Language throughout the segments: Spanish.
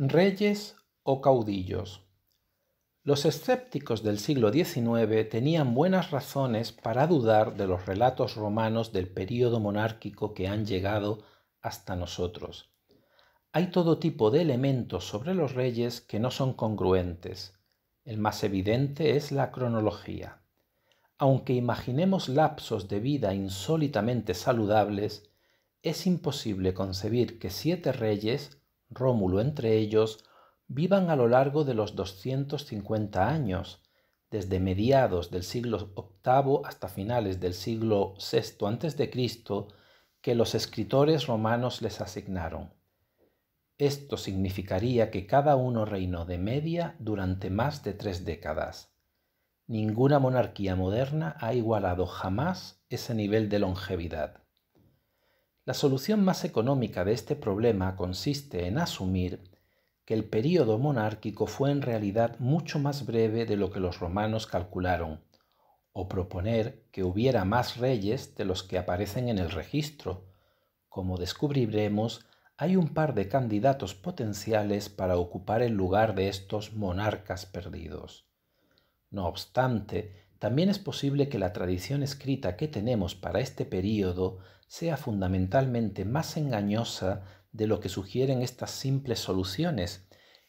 Reyes o caudillos. Los escépticos del siglo XIX tenían buenas razones para dudar de los relatos romanos del período monárquico que han llegado hasta nosotros. Hay todo tipo de elementos sobre los reyes que no son congruentes. El más evidente es la cronología. Aunque imaginemos lapsos de vida insólitamente saludables, es imposible concebir que siete reyes Rómulo entre ellos, vivan a lo largo de los 250 años, desde mediados del siglo VIII hasta finales del siglo VI a.C., que los escritores romanos les asignaron. Esto significaría que cada uno reinó de media durante más de tres décadas. Ninguna monarquía moderna ha igualado jamás ese nivel de longevidad. La solución más económica de este problema consiste en asumir que el período monárquico fue en realidad mucho más breve de lo que los romanos calcularon, o proponer que hubiera más reyes de los que aparecen en el registro. Como descubriremos, hay un par de candidatos potenciales para ocupar el lugar de estos monarcas perdidos. No obstante, también es posible que la tradición escrita que tenemos para este período sea fundamentalmente más engañosa de lo que sugieren estas simples soluciones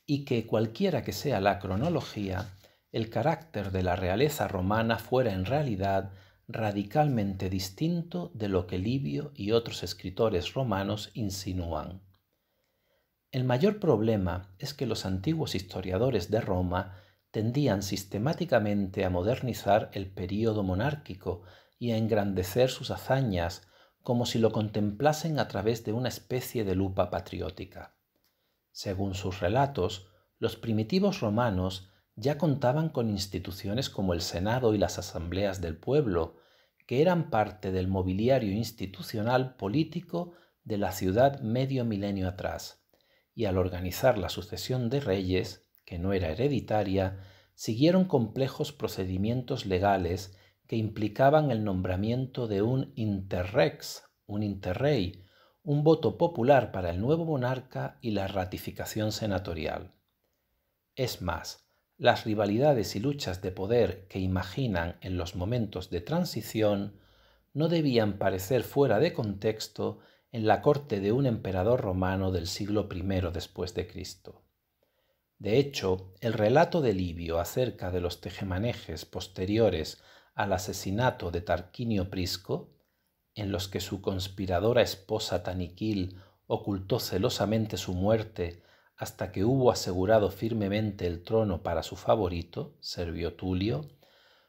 y que cualquiera que sea la cronología, el carácter de la realeza romana fuera en realidad radicalmente distinto de lo que Livio y otros escritores romanos insinúan. El mayor problema es que los antiguos historiadores de Roma tendían sistemáticamente a modernizar el período monárquico y a engrandecer sus hazañas como si lo contemplasen a través de una especie de lupa patriótica. Según sus relatos, los primitivos romanos ya contaban con instituciones como el Senado y las asambleas del pueblo, que eran parte del mobiliario institucional político de la ciudad medio milenio atrás, y al organizar la sucesión de reyes, que no era hereditaria, siguieron complejos procedimientos legales que implicaban el nombramiento de un interrex, un interrey, un voto popular para el nuevo monarca y la ratificación senatorial. Es más, las rivalidades y luchas de poder que imaginan en los momentos de transición no debían parecer fuera de contexto en la corte de un emperador romano del siglo I después de Cristo. De hecho, el relato de Livio acerca de los tejemanejes posteriores al asesinato de Tarquinio Prisco, en los que su conspiradora esposa Taniquil ocultó celosamente su muerte hasta que hubo asegurado firmemente el trono para su favorito, Servio Tulio,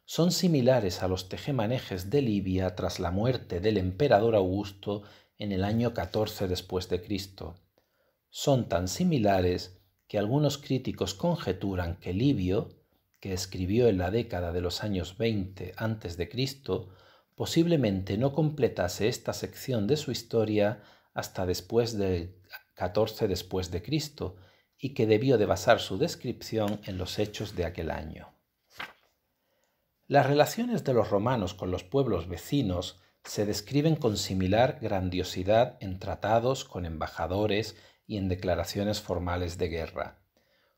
son similares a los tejemanejes de Libia tras la muerte del emperador Augusto en el año 14 después de Cristo. Son tan similares que algunos críticos conjeturan que Livio, que escribió en la década de los años 20 Cristo, posiblemente no completase esta sección de su historia hasta después del 14 después de Cristo y que debió de basar su descripción en los hechos de aquel año. Las relaciones de los romanos con los pueblos vecinos se describen con similar grandiosidad en tratados con embajadores y en declaraciones formales de guerra.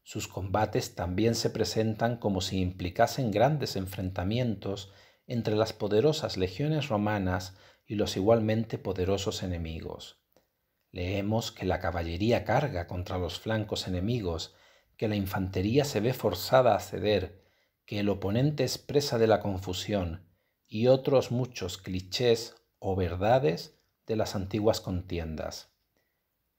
Sus combates también se presentan como si implicasen grandes enfrentamientos entre las poderosas legiones romanas y los igualmente poderosos enemigos. Leemos que la caballería carga contra los flancos enemigos, que la infantería se ve forzada a ceder, que el oponente es presa de la confusión y otros muchos clichés o verdades de las antiguas contiendas.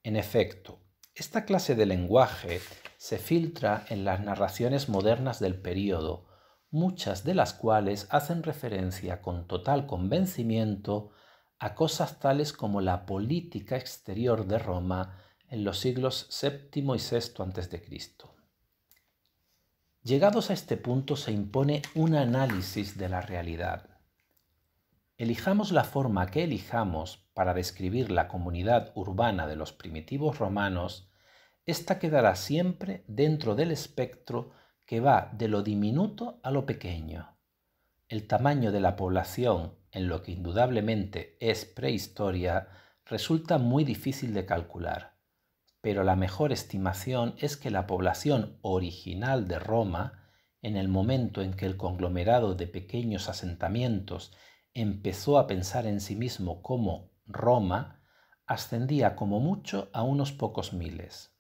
En efecto, esta clase de lenguaje se filtra en las narraciones modernas del período, muchas de las cuales hacen referencia con total convencimiento a cosas tales como la política exterior de Roma en los siglos VII y VI a.C. Llegados a este punto se impone un análisis de la realidad. Elijamos la forma que elijamos para describir la comunidad urbana de los primitivos romanos, esta quedará siempre dentro del espectro que va de lo diminuto a lo pequeño. El tamaño de la población, en lo que indudablemente es prehistoria, resulta muy difícil de calcular, pero la mejor estimación es que la población original de Roma, en el momento en que el conglomerado de pequeños asentamientos empezó a pensar en sí mismo como Roma, ascendía como mucho a unos pocos miles.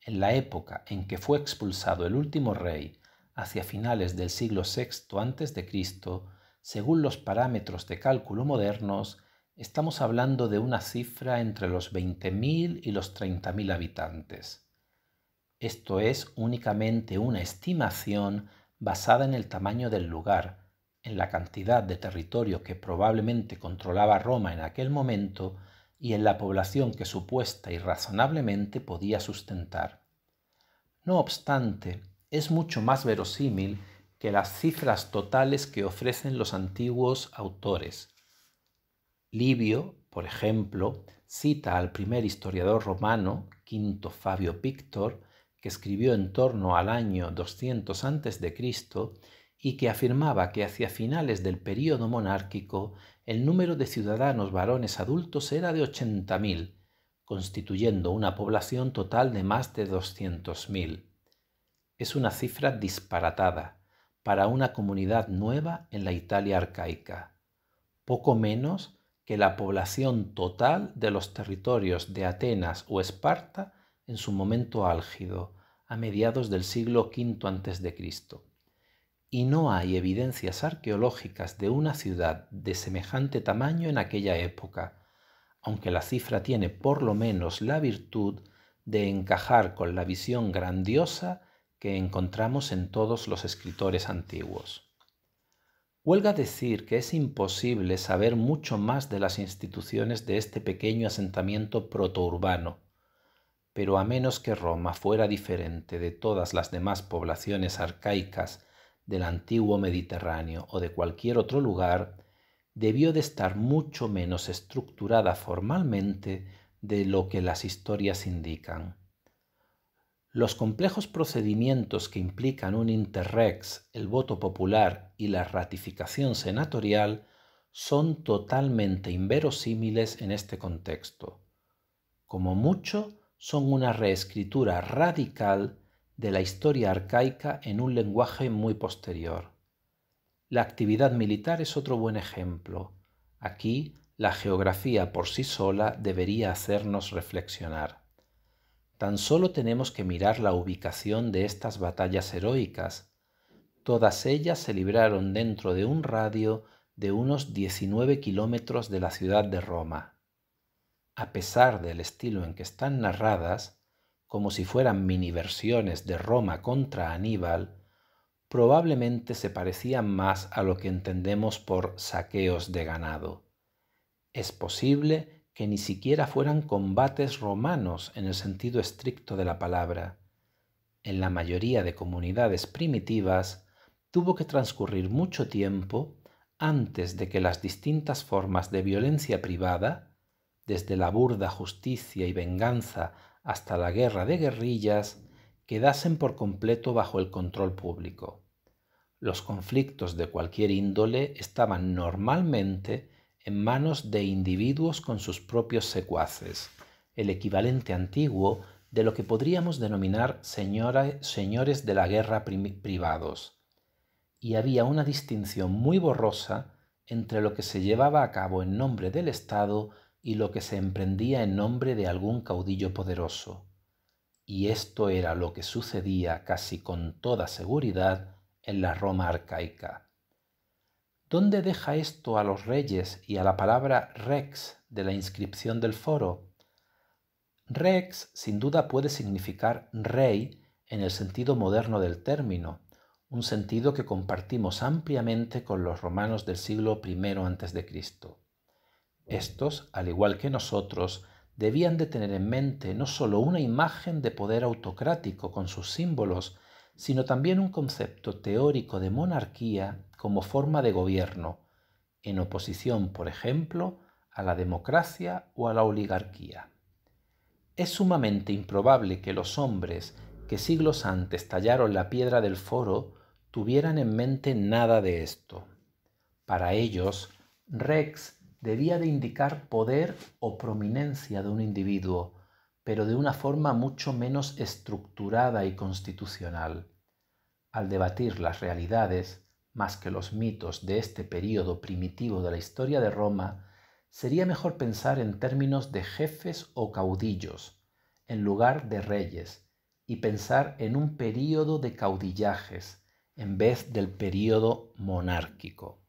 En la época en que fue expulsado el último rey, hacia finales del siglo VI a.C., según los parámetros de cálculo modernos, estamos hablando de una cifra entre los 20.000 y los 30.000 habitantes. Esto es únicamente una estimación basada en el tamaño del lugar, en la cantidad de territorio que probablemente controlaba Roma en aquel momento y en la población que supuesta y razonablemente podía sustentar. No obstante, es mucho más verosímil que las cifras totales que ofrecen los antiguos autores. Livio, por ejemplo, cita al primer historiador romano, Quinto Fabio Pictor, que escribió en torno al año 200 a.C., y que afirmaba que hacia finales del período monárquico el número de ciudadanos varones adultos era de 80.000, constituyendo una población total de más de 200.000. Es una cifra disparatada para una comunidad nueva en la Italia arcaica, poco menos que la población total de los territorios de Atenas o Esparta en su momento álgido, a mediados del siglo V a.C y no hay evidencias arqueológicas de una ciudad de semejante tamaño en aquella época, aunque la cifra tiene por lo menos la virtud de encajar con la visión grandiosa que encontramos en todos los escritores antiguos. Huelga decir que es imposible saber mucho más de las instituciones de este pequeño asentamiento protourbano, pero a menos que Roma fuera diferente de todas las demás poblaciones arcaicas del antiguo Mediterráneo o de cualquier otro lugar, debió de estar mucho menos estructurada formalmente de lo que las historias indican. Los complejos procedimientos que implican un interrex, el voto popular y la ratificación senatorial son totalmente inverosímiles en este contexto. Como mucho, son una reescritura radical de la historia arcaica en un lenguaje muy posterior. La actividad militar es otro buen ejemplo. Aquí la geografía por sí sola debería hacernos reflexionar. Tan solo tenemos que mirar la ubicación de estas batallas heroicas. Todas ellas se libraron dentro de un radio de unos 19 kilómetros de la ciudad de Roma. A pesar del estilo en que están narradas, como si fueran miniversiones de Roma contra Aníbal, probablemente se parecían más a lo que entendemos por saqueos de ganado. Es posible que ni siquiera fueran combates romanos en el sentido estricto de la palabra. En la mayoría de comunidades primitivas tuvo que transcurrir mucho tiempo antes de que las distintas formas de violencia privada desde la burda justicia y venganza hasta la guerra de guerrillas, quedasen por completo bajo el control público. Los conflictos de cualquier índole estaban normalmente en manos de individuos con sus propios secuaces, el equivalente antiguo de lo que podríamos denominar señores de la guerra privados. Y había una distinción muy borrosa entre lo que se llevaba a cabo en nombre del Estado y lo que se emprendía en nombre de algún caudillo poderoso. Y esto era lo que sucedía casi con toda seguridad en la Roma arcaica. ¿Dónde deja esto a los reyes y a la palabra rex de la inscripción del foro? Rex sin duda puede significar rey en el sentido moderno del término, un sentido que compartimos ampliamente con los romanos del siglo I a.C. Estos, al igual que nosotros, debían de tener en mente no solo una imagen de poder autocrático con sus símbolos, sino también un concepto teórico de monarquía como forma de gobierno, en oposición, por ejemplo, a la democracia o a la oligarquía. Es sumamente improbable que los hombres que siglos antes tallaron la piedra del foro tuvieran en mente nada de esto. Para ellos, Rex debía de indicar poder o prominencia de un individuo, pero de una forma mucho menos estructurada y constitucional. Al debatir las realidades, más que los mitos de este período primitivo de la historia de Roma, sería mejor pensar en términos de jefes o caudillos, en lugar de reyes, y pensar en un período de caudillajes, en vez del período monárquico.